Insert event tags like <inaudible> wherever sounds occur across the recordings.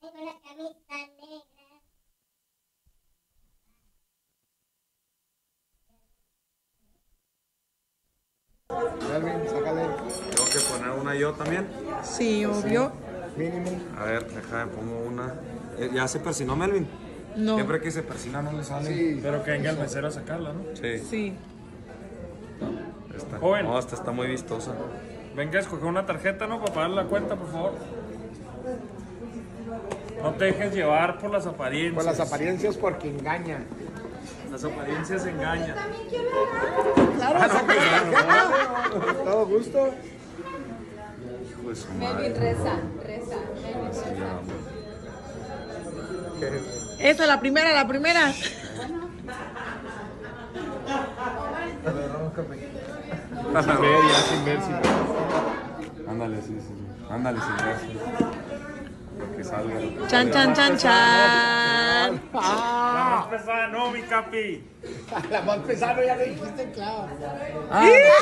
Tengo la camisa negra. Melvin, sácale. ¿Tengo que poner una yo también? Sí, obvio. mínimo. A ver, déjame, pongo una. Eh, ¿Ya se persinó Melvin? No. Siempre que se persina no le sale. Sí, pero que venga el mesero a sacarla, ¿no? Sí. Sí. No, esta está muy vistosa. Venga escoge una tarjeta, ¿no? Para pagar la cuenta, por favor. No te dejes llevar por las apariencias. Por las apariencias porque engañan. Las apariencias engañan. Yo también quiero la Claro, ah, pues, Todo gusto. Hijo de su reza, reza. Melvin reza. Esa, la primera, la primera. Bueno. sin ver, sin ver, Ándale, sí, sí. sí. Ándale, sí sí. Chan, chan, chan, chan. La más pesada no, mi capi. <laughs> La más pesada ya lo dijiste, claro. Ah.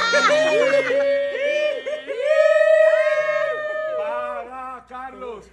Para Carlos.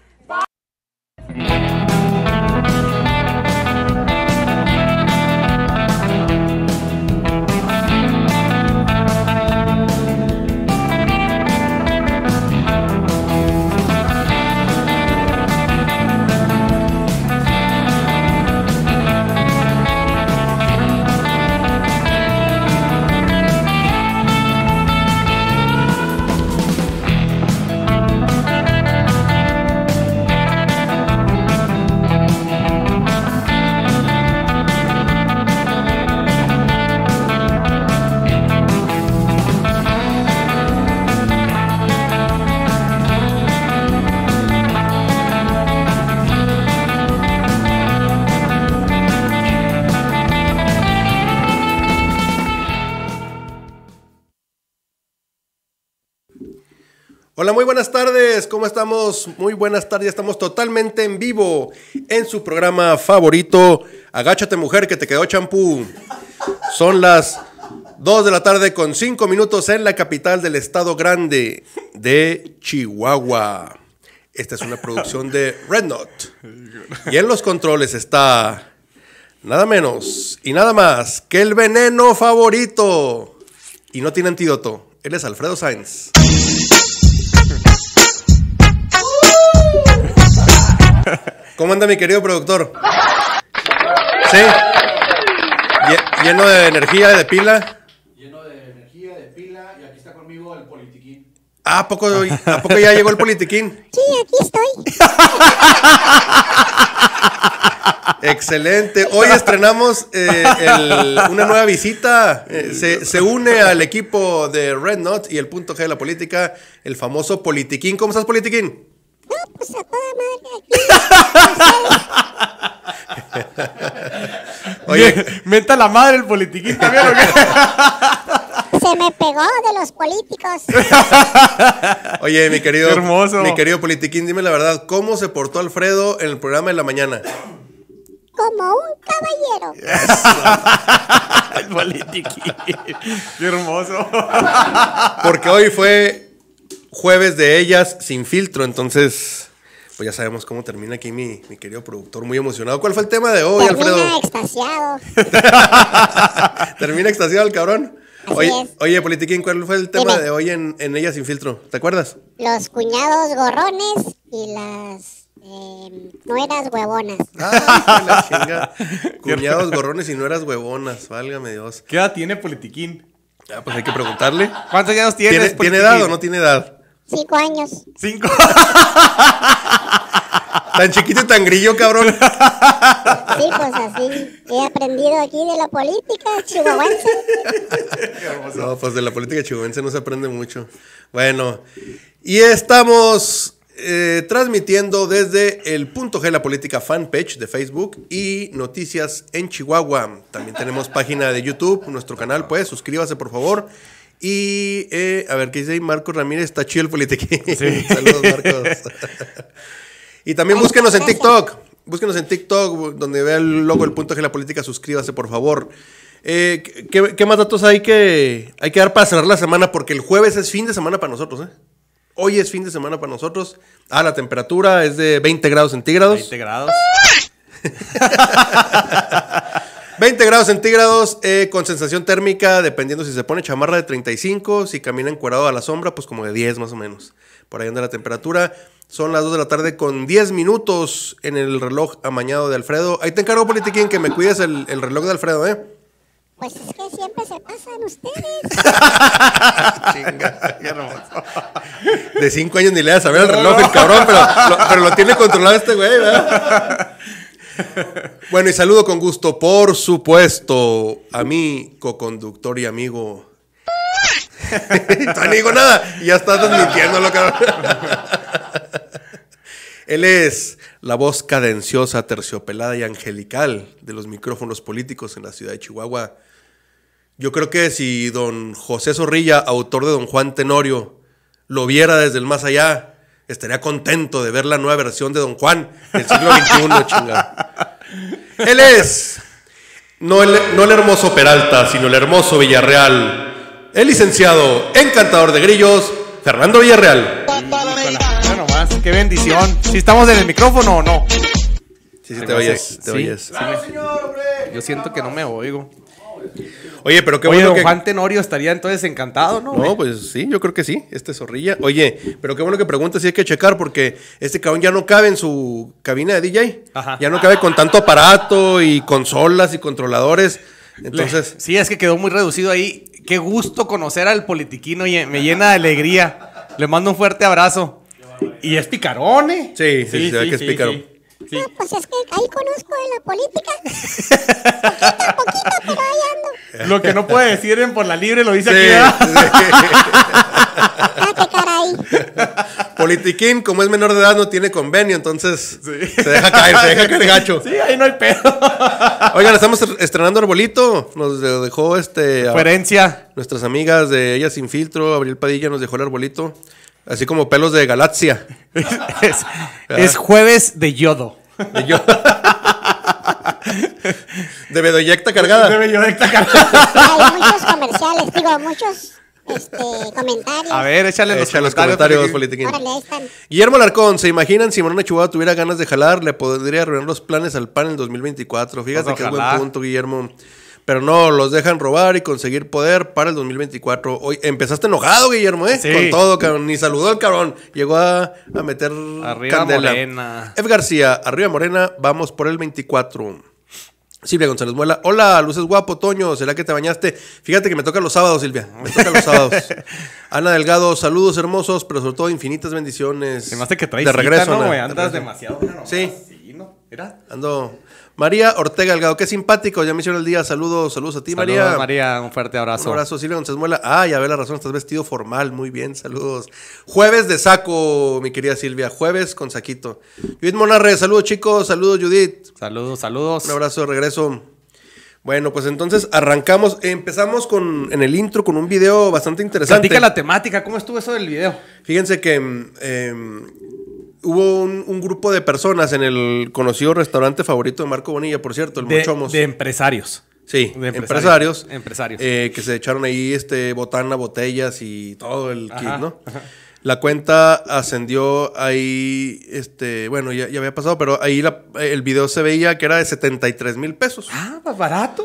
Hola, muy buenas tardes. ¿Cómo estamos? Muy buenas tardes. Estamos totalmente en vivo en su programa favorito, Agáchate mujer que te quedó champú. Son las 2 de la tarde con 5 minutos en la capital del estado grande de Chihuahua. Esta es una producción de Red Knot. Y en los controles está nada menos y nada más que el veneno favorito. Y no tiene antídoto. Él es Alfredo Sainz. ¿Cómo anda mi querido productor? ¿Sí? ¿Lleno de energía, de pila? Lleno de energía, de pila, y aquí está conmigo el politiquín. Ah, ¿a poco, ya llegó el politiquín? Sí, aquí estoy. Excelente. Hoy estrenamos eh, una nueva visita. Eh, se, se, une al equipo de Red Knot y el punto G de la política, el famoso Politiquín. ¿Cómo estás, Politiquín? pues a toda madre <laughs> Oye, meta la madre el politiquín <laughs> Se me pegó de los políticos. <laughs> Oye, mi querido, hermoso. mi querido politiquín, dime la verdad, ¿cómo se portó Alfredo en el programa de la mañana? como un caballero. Qué hermoso. Porque hoy fue jueves de ellas sin filtro, entonces pues ya sabemos cómo termina aquí mi, querido productor, muy emocionado. ¿Cuál fue el tema de hoy, termina Alfredo? extasiado. <laughs> termina extasiado el cabrón. oye, oye, Politiquín, ¿cuál fue el tema de hoy en, en Sin Filtro? ¿Te acuerdas? Los cuñados gorrones y las em, nueras huevonas. la <laughs> cuñados gorrones y nueras huevonas, válgame Dios. ¿Qué edad tiene Politiquín? Ah, pues hay que preguntarle. ¿Cuántos años ¿Tiene, ¿Tiene edad o no tiene edad? Cinco años. Cinco. <laughs> tan chiquito y tan grillo, cabrón. Sí, pues así he aprendido aquí de la política chihuahuense. No, pues de la política chihuahuense no se aprende mucho. Bueno, y estamos eh, transmitiendo desde el punto G la política fanpage de Facebook y noticias en Chihuahua. También tenemos página de YouTube, nuestro canal, pues suscríbase por favor. Y eh, a ver qué dice ahí Marcos Ramírez, está chido el politiquín. <laughs> Saludos, Marcos. <laughs> y también búsquenos en TikTok. Búsquenos en TikTok, donde vea el logo el punto de la política, suscríbase, por favor. Eh, ¿qué, más datos hay que, hay que dar para cerrar la semana? Porque el jueves es fin de semana para nosotros, ¿eh? Hoy es fin de semana para nosotros. Ah, la temperatura es de 20 grados centígrados. 20 grados. <laughs> 20 grados centígrados eh, con sensación térmica, dependiendo si se pone chamarra de 35, si camina encuerado a la sombra, pues como de 10 más o menos. Por ahí anda la temperatura. Son las 2 de la tarde con 10 minutos en el reloj amañado de Alfredo. Ahí te encargo, Politiquín, que me cuides el, reloj de Alfredo, ¿eh? Pues es que siempre se pasan ustedes. <laughs> Chinga, Ya no. De 5 años ni le das a ver el reloj, el cabrón, pero lo, pero lo tiene controlado este güey, ¿verdad? <laughs> bueno, y saludo con gusto, por supuesto, a mi co-conductor y amigo. <laughs> no digo nada, ya estás lo que <laughs> Él es la voz cadenciosa, terciopelada y angelical de los micrófonos políticos en la ciudad de Chihuahua. Yo creo que si don José Zorrilla, autor de Don Juan Tenorio, lo viera desde el más allá, estaría contento de ver la nueva versión de Don Juan del siglo XXI, <laughs> Él es, no el, no el hermoso Peralta, sino el hermoso Villarreal, el licenciado, encantador de grillos, Fernando Villarreal. Bueno, más, qué bendición. ¿Si estamos en el micrófono o no? Sí, sí, te oyes, te oyes. Yo siento que no me oigo. Oye, pero qué bueno. que... Juan Tenorio estaría entonces encantado, ¿no? No, pues sí, yo creo que sí, este zorrilla. Oye, pero qué bueno que preguntas si hay que checar, porque este cabrón ya no cabe en su cabina de DJ. Ajá. Ya no cabe con tanto aparato y consolas y controladores. Entonces. Sí, es que quedó muy reducido ahí. Qué gusto conocer al politiquino y me llena de alegría. Le mando un fuerte abrazo. Y es picarón, ¿eh? Sí, sí, sí, sí que es no, ah, pues es que ahí conozco de la política. <laughs> Poquito poquito, pero ahí ando. Lo que no puede decir en por la libre lo dice sí, aquí. Sí. caray. Politiquín, como es menor de edad, no tiene convenio, entonces se deja caer, se deja caer gacho. Sí, ahí no hay pedo. Oigan, estamos estrenando Arbolito. Nos dejó este. Referencia. Nuestras amigas de Ellas Sin Filtro, Abril Padilla, nos dejó el Arbolito. Así como pelos de galaxia. <laughs> Ah. es, jueves de yodo. De yodo. <laughs> de bedoyecta cargada. De bedoyecta cargada. Hay muchos comerciales, digo, muchos este, comentarios. A ver, échale los, comentarios, politiquín. Guillermo Larcón, ¿se imaginan si Morena Chubada tuviera ganas de jalar? Le podría arruinar los planes al PAN en 2024. Fíjate que es buen punto, Guillermo. Pero no, los dejan robar y conseguir poder para el 2024. Hoy empezaste enojado, Guillermo, ¿eh? Con todo, Ni saludó el cabrón. Llegó a, meter. Arriba Morena. F. García, arriba Morena, vamos por el 24. Silvia González Muela. Hola, luces guapo, Toño. ¿Será que te bañaste? Fíjate que me toca los sábados, Silvia. Me toca los sábados. <laughs> Ana Delgado, saludos hermosos, pero sobre todo infinitas bendiciones. Te que de regreso, ¿no? Andas demasiado. sí sí. ¿no? Era. Ando. María Ortega Delgado, qué simpático, ya me hicieron el día. Saludos, saludos a ti, saludos, María. María, un fuerte abrazo. Un abrazo, Silvia González Muela. Ah, ya ve la razón, estás vestido formal, muy bien, saludos. Jueves de saco, mi querida Silvia, jueves con saquito. Judith Monarre, saludos chicos, saludos Judith. Saludos, saludos. Un abrazo de regreso. Bueno, pues entonces arrancamos, empezamos con en el intro con un video bastante interesante. Platica la temática, ¿cómo estuvo eso del video? Fíjense que em, hubo un, grupo de personas en el conocido restaurante favorito de Marco Bonilla, por cierto, el de, De empresarios. Sí, de empresarios. Empresarios. Eh, que se echaron ahí este, botana, botellas y todo el kit, ¿no? La cuenta ascendió ahí, este, bueno, ya, había pasado, pero ahí el video se veía que era de 73 mil pesos. Ah, más barato.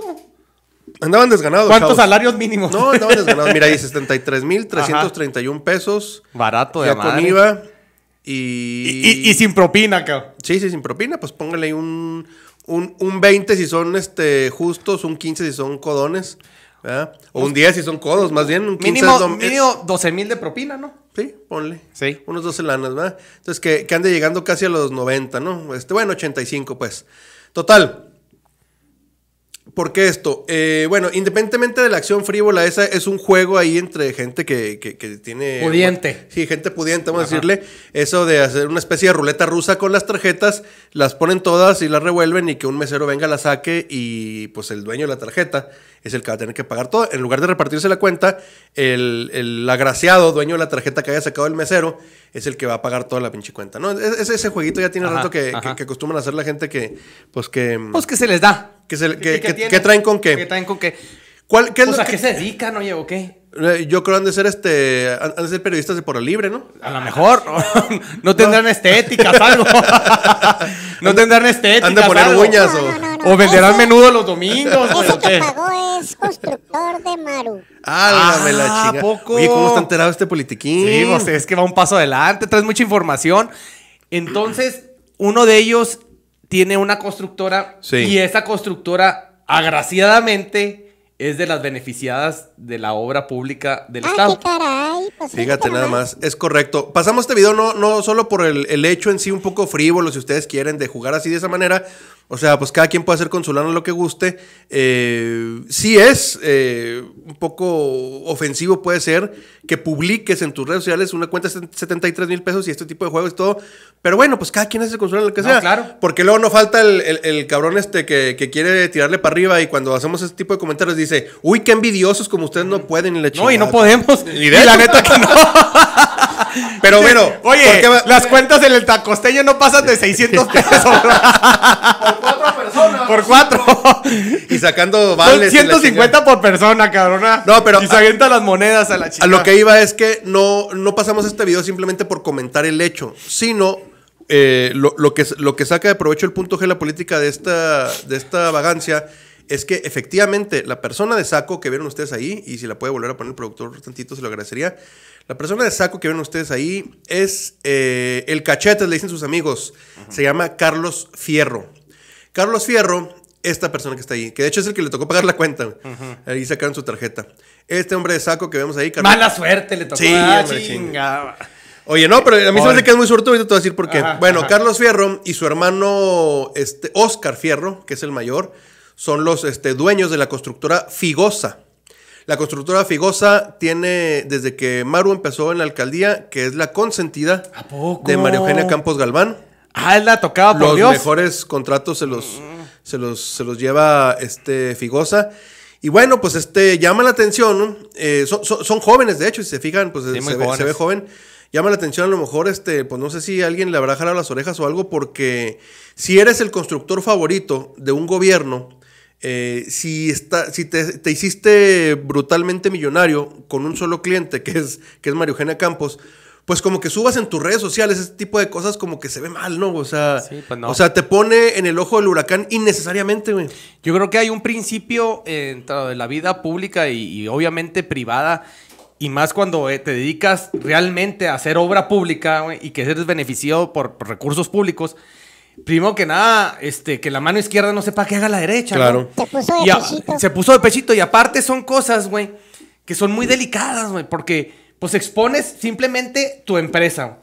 Andaban desganados. ¿Cuántos salarios mínimos? No, andaban desganados. Mira ahí, 73 mil 331 <laughs> pesos. Barato de ya con IVA. Y... sin propina, cabrón. Sí, sí, sin propina, pues póngale ahí un, 20 si son este, justos, un 15 si son codones. ¿verdad? O un 10 si son codos, más bien. Un 15 mínimo, 12.000 12 mil de propina, ¿no? Sí, ponle. Sí. Unos 12 lanas, ¿verdad? Entonces que, ande llegando casi a los 90, ¿no? Este, bueno, 85, pues. Total, ¿Por qué esto? Eh, bueno, independientemente de la acción frívola, esa es un juego ahí entre gente que, que, tiene... Pudiente. sí, gente pudiente, vamos a decirle. Eso de hacer una especie de ruleta rusa con las tarjetas, las ponen todas y las revuelven y que un mesero venga, la saque y pues el dueño de la tarjeta es el que va a tener que pagar todo. En lugar de repartirse la cuenta, el, agraciado dueño de la tarjeta que haya sacado el mesero es el que va a pagar toda la pinche cuenta. ¿no? Es, ese jueguito ya tiene rato que, que, acostumbran a hacer la gente que, pues que... Pues que se les da. Que, que, traen con qué. Que traen con qué. ¿Cuál, es a qué se dedican, oye, o qué? Eh, yo creo han de ser este, han de ser periodistas de por libre, ¿no? A lo mejor, ah, <laughs> ¿no? tendrán estética estéticas, algo. <laughs> <laughs> no tendrán estética Han de poner uñas o, venderán menudo los domingos. Ese que pagó es constructor de Maru. Álgame la ah, chica. Poco. Oye, ¿cómo está enterado este politiquín? Sí, sea, es que va un paso adelante, traes mucha información. Entonces, uno de ellos tiene una constructora y esa constructora, agraciadamente es de las beneficiadas de la obra pública del Ay, Estado. caray, pues, Fíjate nada más, es correcto. Pasamos este video no, no solo por el, hecho en sí un poco frívolo, si ustedes quieren, de jugar así de esa manera, o sea, pues cada quien puede hacer con lo que guste. Eh, sí es eh, un poco ofensivo puede ser que publiques en tus redes sociales una cuenta de 73 mil pesos y este tipo de juegos y todo. Pero bueno, pues cada quien hace con su lo que sea. Claro. Porque luego no falta el, cabrón este que, quiere tirarle para arriba y cuando hacemos este tipo de comentarios dice, uy, qué envidiosos como ustedes no pueden. Y no, y no podemos. y la neta que no. <laughs> <laughs> Pero bueno, oye, las cuentas en el tacosteño no pasan de 600 <laughs> pesos. por cuatro personas. Por cuatro. y sacando vales. 150 por persona, cabrona. No, pero. Y se las monedas a la chica. A lo que iba es que no, no pasamos este video simplemente por comentar el hecho, sino eh, lo, lo, que, lo que saca de provecho el punto G la política de esta, de esta vagancia es que efectivamente la persona de saco que vieron ustedes ahí, y si la puede volver a poner el productor tantito, se lo agradecería, la persona de saco que ven ustedes ahí es eh, el cachete, le dicen sus amigos. Se llama Carlos Fierro. Carlos Fierro, esta persona que está ahí, que de hecho es el que le tocó pagar la cuenta. y Ahí sacaron su tarjeta. Este hombre de saco que vemos ahí, Carlos. Mala suerte le tocó. Sí, ah, Oye, no, pero a mí se me que es muy suerte, ahorita te voy a decir por qué. bueno, Carlos Fierro y su hermano este, Oscar Fierro, que es el mayor, son los este, dueños de la constructora Figosa. La constructora Figosa tiene, desde que Maru empezó en la alcaldía, que es la consentida de María Eugenia Campos Galván. Ah, él la tocaba por Dios. Los mejores contratos se los, se los, se los lleva este Figosa. Y bueno, pues este llama la atención, eh, son, jóvenes, de hecho, si se fijan, pues se, ve, se, ve, joven. Llama la atención, a lo mejor, este, pues no sé si alguien le habrá jalado las orejas o algo, porque si eres el constructor favorito de un gobierno eh, si está, si te, hiciste brutalmente millonario con un solo cliente, que es, que es Mario Eugenia Campos, pues como que subas en tus redes sociales ese tipo de cosas como que se ve mal, ¿no? O sea, pues o sea te pone en el ojo del huracán innecesariamente, güey. Yo creo que hay un principio eh, dentro de la vida pública y, obviamente privada, y más cuando eh, te dedicas realmente a hacer obra pública y que eres beneficiado por recursos públicos, Primero que nada, este, que la mano izquierda no sepa qué haga la derecha. Claro. Se puso de pechito. Se puso de pechito. Y aparte son cosas, güey, que son muy delicadas, güey. Porque, pues, expones simplemente tu empresa.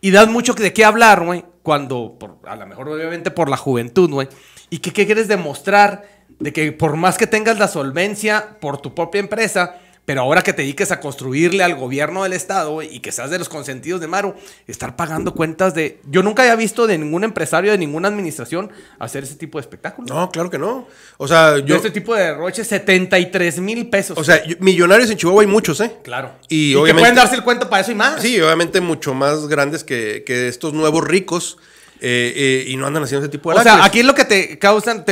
y das mucho de qué hablar, güey. Cuando, a lo mejor, obviamente, por la juventud, güey. ¿Y que qué quieres demostrar? De que por más que tengas la solvencia por tu propia empresa pero ahora que te dediques a construirle al gobierno del Estado y que seas de los consentidos de Maru, estar pagando cuentas de. Yo nunca había visto de ningún empresario, de ninguna administración, hacer ese tipo de espectáculo No, claro que no. O sea, yo. este tipo de derroches, 73 mil pesos. O sea, millonarios en Chihuahua hay muchos, ¿eh? Claro. Y, obviamente... que pueden darse el cuento para eso y más. Sí, obviamente mucho más grandes que, estos nuevos ricos. Eh, eh, y no andan haciendo ese tipo de O sea, aquí lo que te causan,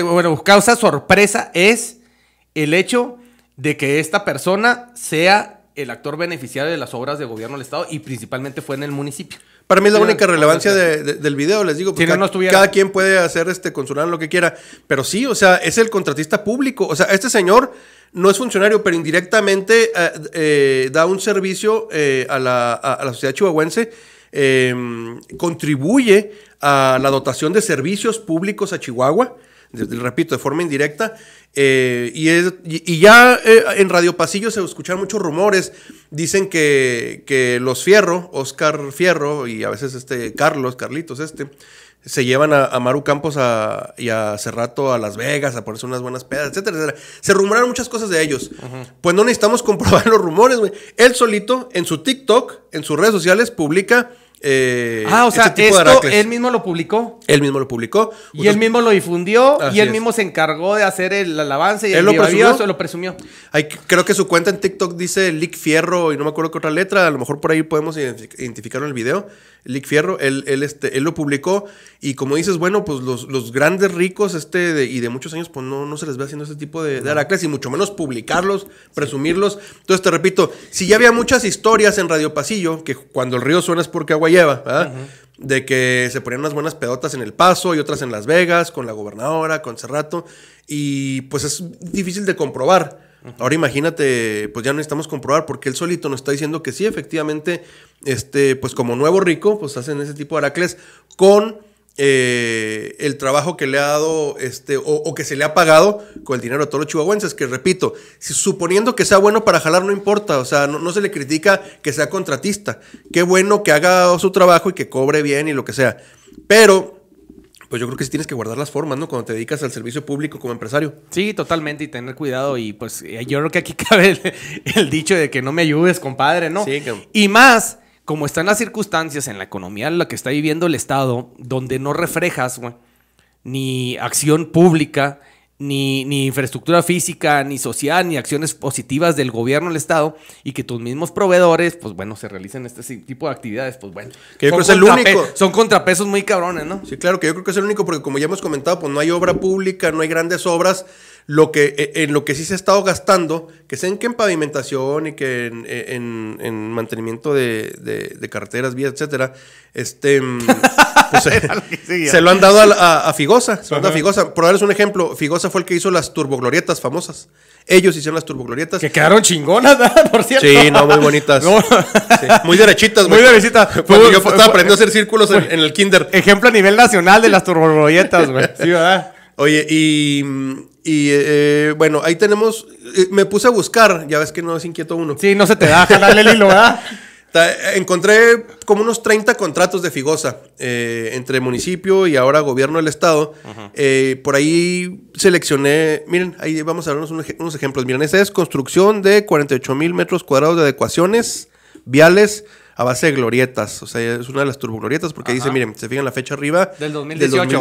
causa sorpresa es el hecho de que esta persona sea el actor beneficiario de las obras de gobierno del Estado y principalmente fue en el municipio. Para mí es la única relevancia del video, les digo, porque cada quien puede hacer este consular lo que quiera, pero sí, o sea, es el contratista público, o sea, este señor no es funcionario, pero indirectamente eh, eh, da un servicio eh, a, la, a, la, sociedad chihuahuense, em, contribuye a la dotación de servicios públicos a Chihuahua, repito, de forma indirecta, eh, y, y, ya eh, en Radio Pasillo se escuchan muchos rumores. Dicen que, que, los Fierro, Oscar Fierro y a veces este Carlos, Carlitos este, se llevan a, Maru Campos a, y a Cerrato a Las Vegas a ponerse unas buenas pedas, etcétera, Se rumoraron muchas cosas de ellos. Pues no necesitamos <laughs> comprobar los rumores, güey. Él solito, en su TikTok, en sus redes sociales, publica eh, ah, o sea, esto él mismo lo publicó. Él mismo lo publicó. Y él mismo lo difundió y él mismo se encargó de hacer el alabanza y el lo presumió. lo presumió. creo que su cuenta en TikTok dice Lick Fierro y no me acuerdo qué otra letra. A lo mejor por ahí podemos identificarlo en el video. Lick Fierro, él, él, este, lo publicó y como dices, bueno, pues los, grandes ricos este y de muchos años, pues no, se les ve haciendo ese tipo de, de aracles y mucho menos publicarlos, presumirlos. Entonces te repito, si ya había muchas historias en Radio Pasillo, que cuando el río suena es porque agua lleva, De que se ponían unas buenas pedotas en El Paso y otras en Las Vegas, con la gobernadora, con Cerrato, y pues es difícil de comprobar. Ahora imagínate, pues ya necesitamos comprobar, porque él solito nos está diciendo que sí, efectivamente, este, pues como nuevo rico, pues hacen ese tipo de aracles con eh, el trabajo que le ha dado, este, o, que se le ha pagado con el dinero a todos los chihuahuenses, que repito, suponiendo que sea bueno para jalar, no importa, o sea, no, se le critica que sea contratista. Qué bueno que haga su trabajo y que cobre bien y lo que sea. Pero pues yo creo que sí tienes que guardar las formas, ¿no? Cuando te dedicas al servicio público como empresario. Sí, totalmente, y tener cuidado. Y pues eh, yo creo que aquí <laughs> cabe el, dicho de que no me ayudes, compadre, ¿no? Sí, Y más, como están las circunstancias en la economía en la que está viviendo el Estado, donde no reflejas, güey, ni acción pública, ni, infraestructura física, ni social, ni acciones positivas del gobierno del Estado, y que tus mismos proveedores, pues bueno, se realicen este tipo de actividades, pues bueno. Que yo creo que es el único. Son contrapesos muy cabrones, ¿no? Sí, claro, que yo creo que es el único, porque como ya hemos comentado, pues no hay obra pública, no hay grandes obras. Lo que, e, en lo que sí se ha estado gastando, que sea en que en pavimentación y que en, e, mantenimiento de, de carreteras, vías, etcétera, este. Mm, <laughs> <laughs> Pues, se lo han dado a, Figosa. Se Figosa. Por darles un ejemplo, Figosa fue el que hizo las turboglorietas famosas. Ellos hicieron las turboglorietas. Que quedaron chingonas, <laughs> Por cierto. Sí, no, muy bonitas. <laughs> Muy derechitas, Muy derechitas. yo estaba aprendiendo a hacer círculos en, el kinder. Ejemplo a nivel nacional de las turboglorietas, güey. Sí, ¿verdad? Oye, y, eh, eh, bueno, ahí tenemos. Eh, me puse a buscar, ya ves que no es inquieto uno. Sí, no se te da, jalarle el hilo, ¿verdad? Encontré como unos 30 contratos de Figosa eh, entre municipio y ahora gobierno del estado. Eh, por ahí seleccioné, miren, ahí vamos a ver unos, unos ejemplos. Miren, esa es construcción de 48 mil metros cuadrados de adecuaciones viales a base de glorietas. O sea, es una de las turboglorietas porque dice, miren, se fijan la fecha arriba. Del 2018.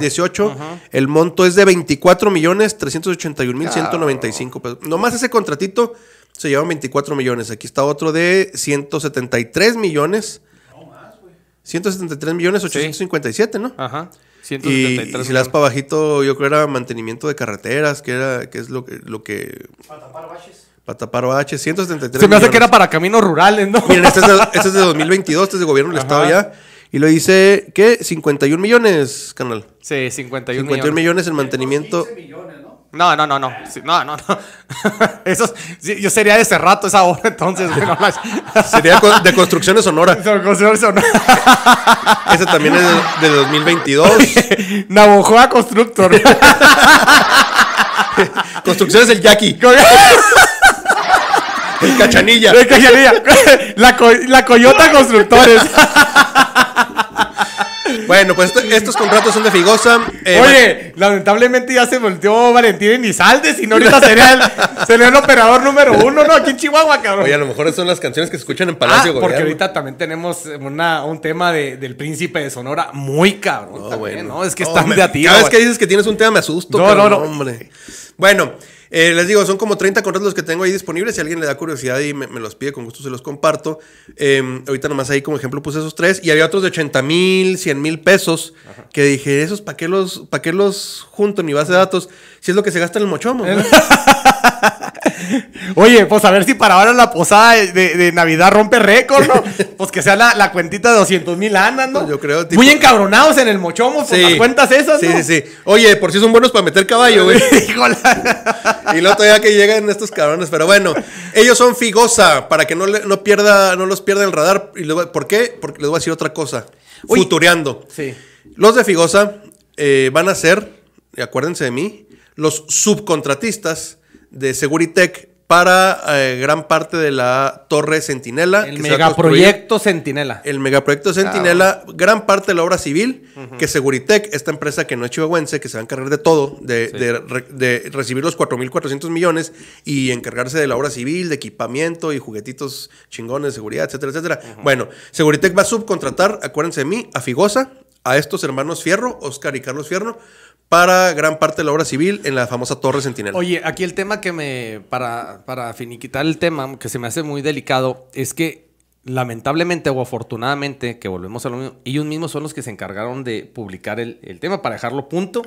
El monto es de 24 millones 381 mil 195 pesos. Nomás ese contratito se llevan 24 millones. Aquí está otro de 173 millones. No más, güey. 173 millones 857, ¿no? Ajá. 173 y, si las para bajito, yo creo era mantenimiento de carreteras, que era que es lo, lo que... Para tapar baches. Para tapar baches, 173 Se me hace que era para caminos rurales, ¿no? Miren, este es de, 2022, este, <laughs> este es de gobierno del Estado ya. Y le dice, ¿qué? 51 millones, canal. Sí, 51, millones. 51 millones en mantenimiento... 15 millones, ¿no? No, no, no, no. no, no, no. <laughs> Eso, yo sería de ese rato esa hora entonces. <laughs> Sería de Construcciones Sonora. Construcciones Sonora. <laughs> Ese también es de, 2022. Navojoa Constructor. Construcciones del Jackie. El Cachanilla. El Cachanilla. La, la Coyota Constructores. Bueno, pues este, estos contratos son de Figosa. Eh, Oye, lamentablemente ya se volteó Valentín Nizalde, si no ahorita sería el, operador número uno, ¿no? Aquí en Chihuahua, cabrón. Oye, a lo mejor son las canciones que se escuchan en Palacio, ah, Porque ahorita también tenemos un tema del príncipe de Sonora muy cabrón. No, también, Es que es están de a Cada vez que dices que tienes un tema me asusto. No, no, no. Hombre. Bueno. Eh, les digo, son como 30 contratos los que tengo ahí disponibles. Si alguien le da curiosidad y me, los pide, con gusto se los comparto. Em, ahorita nomás ahí como ejemplo puse esos tres. Y había otros de 80 mil, 100 mil pesos. Que dije, esos, ¿para qué, los, pa qué los junto en mi base de datos? Si es lo que se gasta en el mochomo. <laughs> Oye, pues a ver si para ahora la posada de, Navidad rompe récord, ¿no? <laughs> Pues que sea la, cuentita de 200 mil andando. ¿no? Pues yo creo, Muy encabronados en el mochomo por las cuentas esas, ¿no? Sí, sí, sí. Oye, por si son buenos para meter caballo, güey. <laughs> y luego todavía que llegan estos cabrones, pero bueno. Ellos son figosa, para que no, pierda, no los pierda el radar. Y ¿Por qué? Porque les voy a decir otra cosa. Futureando. Sí. Los de figosa eh, van a ser, acuérdense de mí, los subcontratistas de Seguritech para eh, gran parte de la Torre Sentinela. El megaproyecto Sentinela. Centinela. El megaproyecto Sentinela, ah, gran parte de la obra civil, que Seguritec, esta empresa que no es chihuahuense, que se va a encargar de todo, de, recibir los 4.400 millones y encargarse de la obra civil, de equipamiento y juguetitos chingones de seguridad, etcétera, etcétera. Bueno, Seguritec va a subcontratar, acuérdense de mí, a Figosa, a estos hermanos Fierro, Oscar y Carlos Fierro, para gran parte de la obra civil en la famosa Torre Centinela. Oye, aquí el tema que me, para, para finiquitar el tema, que se me hace muy delicado, es que lamentablemente o afortunadamente, que volvemos a lo mismo, ellos mismos son los que se encargaron de publicar el, tema, para dejarlo punto,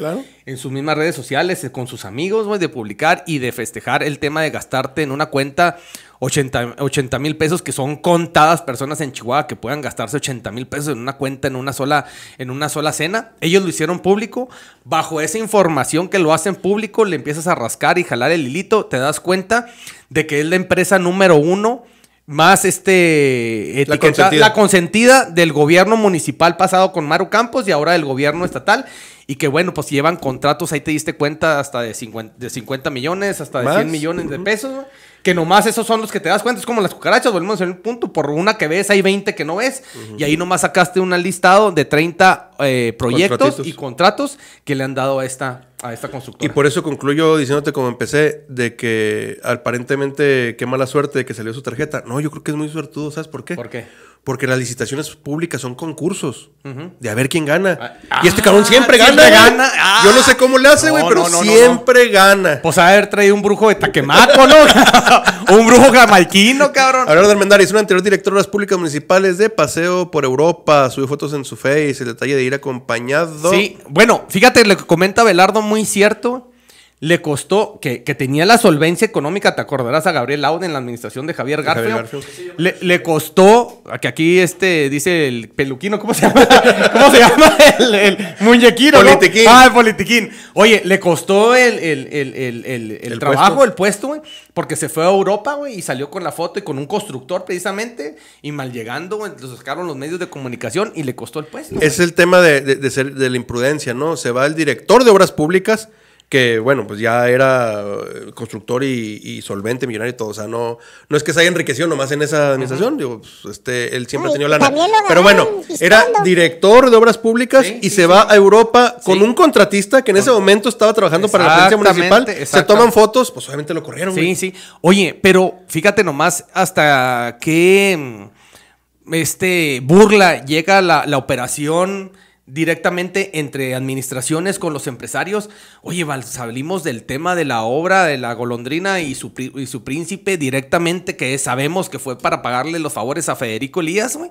en sus mismas redes sociales, eh, con sus amigos, de publicar y de festejar el tema de gastarte en una cuenta 80 mil pesos, que son contadas personas en Chihuahua que puedan gastarse 80 mil pesos en una cuenta, en una, sola, en una sola cena. Ellos lo hicieron público. Bajo esa información que lo hacen público, le empiezas a rascar y jalar el hilito, te das cuenta de que es la empresa número uno más este la consentida. del gobierno municipal pasado con Maru Campos y ahora del gobierno estatal. Y que bueno, pues llevan contratos, ahí te diste cuenta, hasta de 50, millones, hasta de 100 millones de pesos que nomás esos son los que te das cuenta. Es como las cucarachas, volvemos a un punto. Por una que ves, hay 20 que no ves. Y ahí nomás sacaste un listado de 30 eh, proyectos y contratos que le han dado a esta, a esta constructora. Y por eso concluyo diciéndote como empecé, de que aparentemente qué mala suerte que salió su tarjeta. No, yo creo que es muy suertudo. ¿Sabes por qué? ¿Por qué? Porque las licitaciones públicas son concursos de a ver quién gana. Ah, y este cabrón ah, siempre gana. gana. Ah. Yo no sé cómo le hace, güey, pero siempre gana. Pues haber traído un brujo de Taquemaco, ¿no? <laughs> un brujo jamalquino, cabrón. Hablar Mendari es una anterior director de las públicas municipales de paseo por Europa. Subió fotos en su face, el detalle de ir acompañado. Sí, bueno, fíjate lo que comenta Belardo, muy cierto le costó, que, tenía la solvencia económica, te acordarás a Gabriel Laude en la administración de Javier Garfield. Le, le, costó, que aquí este dice el peluquino, ¿cómo se llama? <laughs> ¿Cómo se llama? <laughs> El, el muñequino. Ah, el politiquín. Oye, le costó el, trabajo, el puesto, güey, porque se fue a Europa, güey, y salió con la foto y con un constructor precisamente, y mal llegando, güey, sacaron los medios de comunicación y le costó el puesto. Es el tema de, de, ser, de la imprudencia, ¿no? Se va el director de Obras Públicas que bueno, pues ya era eh, constructor y, solvente, millonario y todo. O sea, no, no es que se haya enriquecido nomás en esa administración. Digo, pues, este, él siempre tenía ha tenido lana. Pero bueno, era director de obras públicas y se va a Europa con un contratista que en ese momento estaba trabajando para la agencia municipal. Se toman fotos, pues obviamente lo corrieron. Sí, sí. Oye, pero fíjate nomás hasta qué este, burla llega la, la operación directamente entre administraciones con los empresarios. Oye, Val, salimos del tema de la obra de la golondrina y su, príncipe directamente, que sabemos que fue para pagarle los favores a Federico Elías, güey,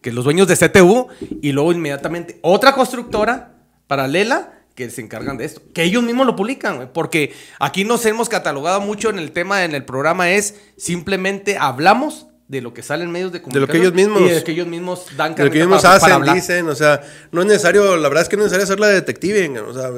que los dueños de CTU, y luego inmediatamente otra constructora paralela que se encargan de esto, que ellos mismos lo publican, porque aquí nos hemos catalogado mucho en el tema en el programa es simplemente hablamos de lo que salen medios de comunicación. De lo que ellos mismos. Y de que ellos mismos dan De lo que ellos mismos hacen, dicen. O sea, no es necesario, la verdad es que no es necesario ser la detective. O sea,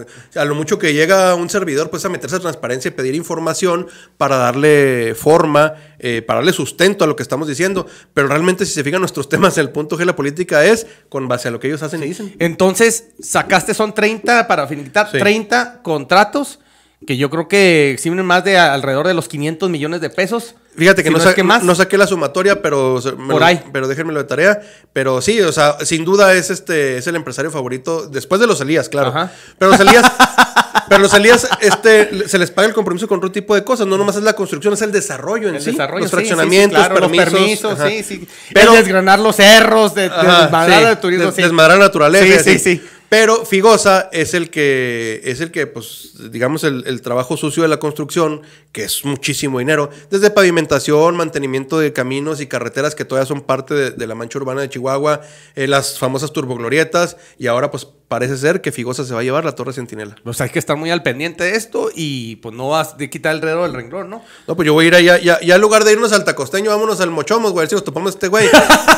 a lo mucho que llega un servidor, pues a meterse a transparencia y pedir información para darle forma, eh, para darle sustento a lo que estamos diciendo. Pero realmente, si se fijan nuestros <laughs> temas, el punto G de la política es con base a lo que ellos hacen y dicen. Entonces, sacaste, son 30, para finalizar 30 contratos que yo creo que sirven más de alrededor de los 500 millones de pesos. Fíjate que, no, no, saqué la sumatoria, pero, Por lo, déjenmelo de tarea. Pero sí, o sea, sin duda es este es el empresario favorito, después de los Elías, claro. Pero los Elías, <laughs> pero los este, se les paga el compromiso con otro tipo de cosas, no nomás es la construcción, es el desarrollo en el sí. Desarrollo, los fraccionamientos, permisos, sí, sí. Pero, desgranar los cerros, de, desmadrar de turismo, naturaleza. Sí, sí, sí. Pero Figosa es el que, es el que, pues, digamos, el, trabajo sucio de la construcción, que es muchísimo dinero, desde pavimentación, mantenimiento de caminos y carreteras que todavía son parte de, la mancha urbana de Chihuahua, eh, las famosas turboglorietas, y ahora, pues, parece ser que Figosa se va a llevar la Torre Centinela. sea, hay que estar muy al pendiente de esto y pues no vas de quitar el reloj del renglón, ¿no? No, pues yo voy a ir allá, ya, ya en lugar de irnos al tacosteño, vámonos al mochomos, güey, si nos topamos este güey.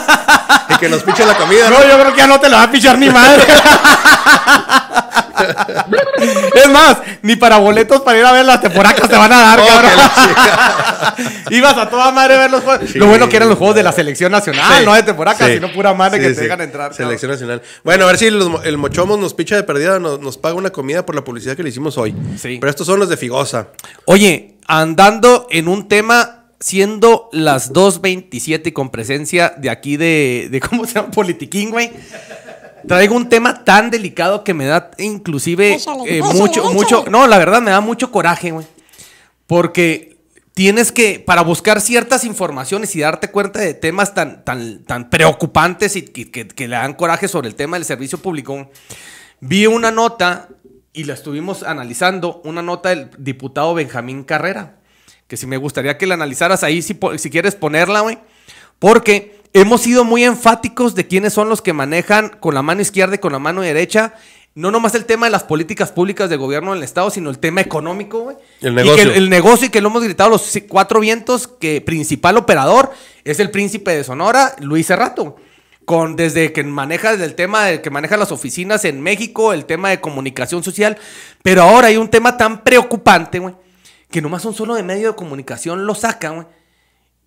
<laughs> y que nos piche la comida. No, yo creo que ya no te la va a pichar ni madre. <laughs> <laughs> es más, ni para boletos para ir a ver las temporacas te van a dar, cabrón. <laughs> Ibas a toda madre a ver los juegos. Lo bueno que eran los juegos de la selección nacional, no de temporacas, sino pura madre que te dejan entrar. Selección nacional. Bueno, a ver si el Mochomos nos picha de perdida, nos, paga una comida por la publicidad que le hicimos hoy. Pero estos son los de Figosa. Oye, andando en un tema siendo las 2.27 con presencia de aquí de, de ¿cómo se llama? Politiquín, güey traigo un tema tan delicado que me da inclusive eh, mucho, mucho, no, la verdad me da mucho coraje, güey. Porque tienes que, para buscar ciertas informaciones y darte cuenta de temas tan, tan, tan preocupantes y que, le dan coraje sobre el tema del servicio público, vi una nota y la estuvimos analizando, una nota del diputado Benjamín Carrera, que si me gustaría que la analizaras ahí, si, si quieres ponerla, güey, porque Hemos sido muy enfáticos de quiénes son los que manejan con la mano izquierda y con la mano derecha no nomás el tema de las políticas públicas de gobierno del Estado, sino el tema económico, güey. El negocio. Y que el, negocio y que lo hemos gritado los cuatro vientos, que principal operador es el príncipe de Sonora, Luis Cerrato. Con, desde que maneja desde el tema de que maneja las oficinas en México, el tema de comunicación social. Pero ahora hay un tema tan preocupante, güey, que nomás un solo de medio de comunicación lo saca, güey.